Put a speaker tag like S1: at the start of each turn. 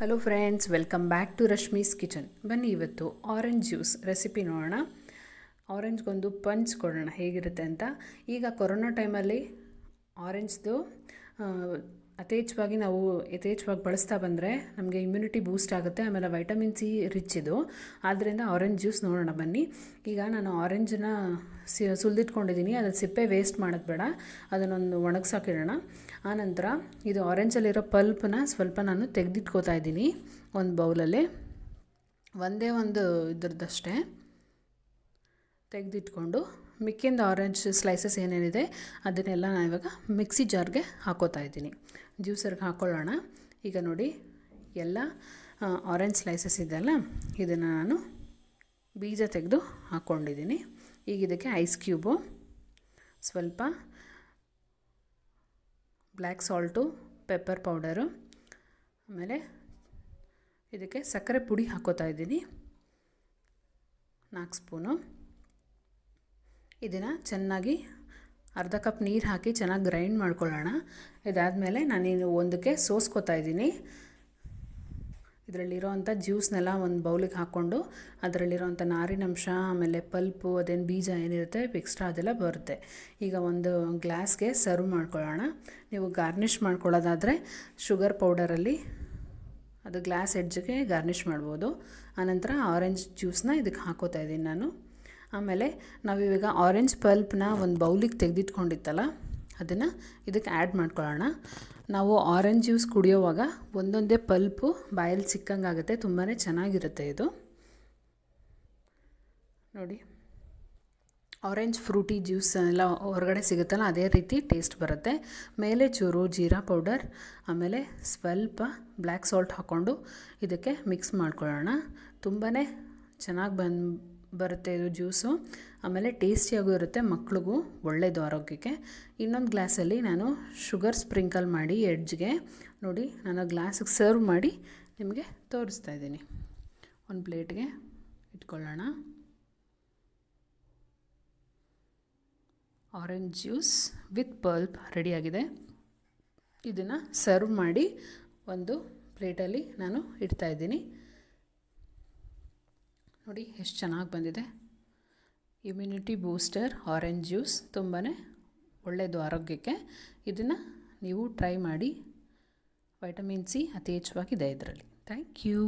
S1: hello friends welcome back to Rashmi's kitchen ಬನ್ನಿ ಇವತ್ತು orange juice recipe ನೋಡೋಣ ಆರೆಂಜ್ಗೊಂದು ಪಂಚ್ ಕೊಡೋಣ ಹೇಗಿರುತ್ತೆ ಅಂತ ಈಗ ಕೊರೋನಾ ಟೈಮಲ್ಲಿ ಆರೆಂಜ್ದು ಯಥೇಚ್ಛವಾಗಿ ನಾವು ಯಥೇಚ್ಛವಾಗಿ ಬಳಸ್ತಾ ಬಂದರೆ ನಮಗೆ ಇಮ್ಯುನಿಟಿ ಬೂಸ್ಟ್ ಆಗುತ್ತೆ ಆಮೇಲೆ ವೈಟಮಿನ್ ಸಿ ರಿಚ್ ಇದು ಆದ್ದರಿಂದ ಆರೆಂಜ್ ಜ್ಯೂಸ್ ನೋಡೋಣ ಬನ್ನಿ ಈಗ ನಾನು ಆರೆಂಜನ್ನ ಸಿ ಸುಲಿದಿಟ್ಕೊಂಡಿದ್ದೀನಿ ಅದನ್ನು ಸಿಪ್ಪೆ ವೇಸ್ಟ್ ಮಾಡೋದು ಬೇಡ ಅದನ್ನೊಂದು ಒಣಗ್ಸಾಕಿಡೋಣ ಆನಂತರ ಇದು ಆರೆಂಜಲ್ಲಿರೋ ಪಲ್ಪನ್ನ ಸ್ವಲ್ಪ ನಾನು ತೆಗೆದಿಟ್ಕೋತಾ ಇದ್ದೀನಿ ಒಂದು ಬೌಲಲ್ಲಿ ಒಂದೇ ಒಂದು ಇದ್ರದ್ದಷ್ಟೇ ತೆಗೆದಿಟ್ಕೊಂಡು ಮಿಕ್ಕಿಂದ ಆರೆಂಜ್ ಸ್ಲೈಸಸ್ ಏನೇನಿದೆ ಅದನ್ನೆಲ್ಲ ನಾನು ಇವಾಗ ಮಿಕ್ಸಿ ಜಾರ್ಗೆ ಹಾಕೋತಾ ಇದ್ದೀನಿ ಜ್ಯೂಸರ್ಗೆ ಹಾಕೊಳ್ಳೋಣ ಈಗ ನೋಡಿ ಎಲ್ಲ ಆರೆಂಜ್ ಸ್ಲೈಸಸ್ ಇದೆಲ್ಲ ಇದನ್ನು ನಾನು ಬೀಜ ತೆಗೆದು ಹಾಕ್ಕೊಂಡಿದ್ದೀನಿ ಈಗ ಇದಕ್ಕೆ ಐಸ್ ಕ್ಯೂಬು ಸ್ವಲ್ಪ ಬ್ಲ್ಯಾಕ್ ಸಾಲ್ಟು ಪೆಪ್ಪರ್ ಪೌಡರು ಆಮೇಲೆ ಇದಕ್ಕೆ ಸಕ್ಕರೆ ಪುಡಿ ಹಾಕೋತಾ ಇದ್ದೀನಿ ನಾಲ್ಕು ಸ್ಪೂನು ಇದನ್ನು ಚೆನ್ನಾಗಿ ಅರ್ಧ ಕಪ್ ನೀರು ಹಾಕಿ ಚೆನ್ನಾಗಿ ಗ್ರೈಂಡ್ ಮಾಡ್ಕೊಳ್ಳೋಣ ಇದಾದಮೇಲೆ ನಾನಿನ್ನು ಒಂದಕ್ಕೆ ಸೋಸ್ಕೊತಾ ಇದ್ದೀನಿ ಅಂಥ ಜ್ಯೂಸ್ನೆಲ್ಲ ಒಂದು ಬೌಲಿಗೆ ಹಾಕ್ಕೊಂಡು ಅದರಲ್ಲಿರೋವಂಥ ನಾರಿನಂಶ ಆಮೇಲೆ ಪಲ್ಪು ಅದೇನು ಬೀಜ ಏನಿರುತ್ತೆ ಎಕ್ಸ್ಟ್ರಾ ಅದೆಲ್ಲ ಬರುತ್ತೆ ಈಗ ಒಂದು ಗ್ಲಾಸ್ಗೆ ಸರ್ವ್ ಮಾಡ್ಕೊಳ್ಳೋಣ ನೀವು ಗಾರ್ನಿಷ್ ಮಾಡ್ಕೊಳ್ಳೋದಾದರೆ ಶುಗರ್ ಪೌಡರಲ್ಲಿ ಅದು ಗ್ಲಾಸ್ ಎಡ್ಜ್ಗೆ ಗಾರ್ನಿಷ್ ಮಾಡ್ಬೋದು ಆನಂತರ ಆರೆಂಜ್ ಜ್ಯೂಸ್ನ ಇದಕ್ಕೆ ಹಾಕೋತಾ ಇದ್ದೀನಿ ನಾನು ಆಮೇಲೆ ನಾವಿವಾಗ ಆರೆಂಜ್ ಪಲ್ಪ್ನ ಒಂದು ಬೌಲಿಗೆ ತೆಗೆದಿಟ್ಕೊಂಡಿತ್ತಲ್ಲ ಅದನ್ನು ಇದಕ್ಕೆ ಆ್ಯಡ್ ಮಾಡ್ಕೊಳ್ಳೋಣ ನಾವು ಆರೆಂಜ್ ಜ್ಯೂಸ್ ಕುಡಿಯೋವಾಗ ಒಂದೊಂದೇ ಪಲ್ಪು ಬಾಯಲ್ಲಿ ಸಿಕ್ಕಂಗಾಗುತ್ತೆ ತುಂಬಾ ಚೆನ್ನಾಗಿರುತ್ತೆ ಇದು ನೋಡಿ ಆರೆಂಜ್ ಫ್ರೂಟಿ ಜ್ಯೂಸ್ ಎಲ್ಲ ಹೊರಗಡೆ ಸಿಗುತ್ತಲ್ಲ ಅದೇ ರೀತಿ ಟೇಸ್ಟ್ ಬರುತ್ತೆ ಮೇಲೆ ಚೂರು ಜೀರಾ ಪೌಡರ್ ಆಮೇಲೆ ಸ್ವಲ್ಪ ಬ್ಲ್ಯಾಕ್ ಸಾಲ್ಟ್ ಹಾಕ್ಕೊಂಡು ಇದಕ್ಕೆ ಮಿಕ್ಸ್ ಮಾಡ್ಕೊಳ್ಳೋಣ ತುಂಬಾ ಚೆನ್ನಾಗಿ ಬಂದು ಬರುತ್ತೆ ಇದು ಜ್ಯೂಸು ಆಮೇಲೆ ಟೇಸ್ಟಿಯಾಗೂ ಇರುತ್ತೆ ಮಕ್ಳಿಗೂ ಒಳ್ಳೆಯದು ಆರೋಗ್ಯಕ್ಕೆ ಇನ್ನೊಂದು ಗ್ಲಾಸಲ್ಲಿ ನಾನು ಶುಗರ್ ಸ್ಪ್ರಿಂಕಲ್ ಮಾಡಿ ಎಡ್ಜ್ಗೆ ನೋಡಿ ನಾನು ಗ್ಲಾಸಿಗೆ ಸರ್ವ್ ಮಾಡಿ ನಿಮಗೆ ತೋರಿಸ್ತಾ ಇದ್ದೀನಿ ಒಂದು ಪ್ಲೇಟ್ಗೆ ಇಟ್ಕೊಳ್ಳೋಣ ಆರೆಂಜ್ ಜ್ಯೂಸ್ ವಿತ್ ಪಲ್ಪ್ ರೆಡಿಯಾಗಿದೆ ಇದನ್ನು ಸರ್ವ್ ಮಾಡಿ ಒಂದು ಪ್ಲೇಟಲ್ಲಿ ನಾನು ಇಡ್ತಾಯಿದ್ದೀನಿ ನೋಡಿ ಎಷ್ಟು ಚೆನ್ನಾಗಿ ಬಂದಿದೆ ಇಮ್ಯುನಿಟಿ ಬೂಸ್ಟರ್ ಆರೆಂಜ್ ಜ್ಯೂಸ್ ತುಂಬಾ ಒಳ್ಳೆಯದು ಆರೋಗ್ಯಕ್ಕೆ ಇದನ್ನು ನೀವು ಟ್ರೈ ಮಾಡಿ ವೈಟಮಿನ್ ಸಿ ಅತಿ ಹೆಚ್ಚುವಾಗಿದೆ ಇದರಲ್ಲಿ ಥ್ಯಾಂಕ್ ಯು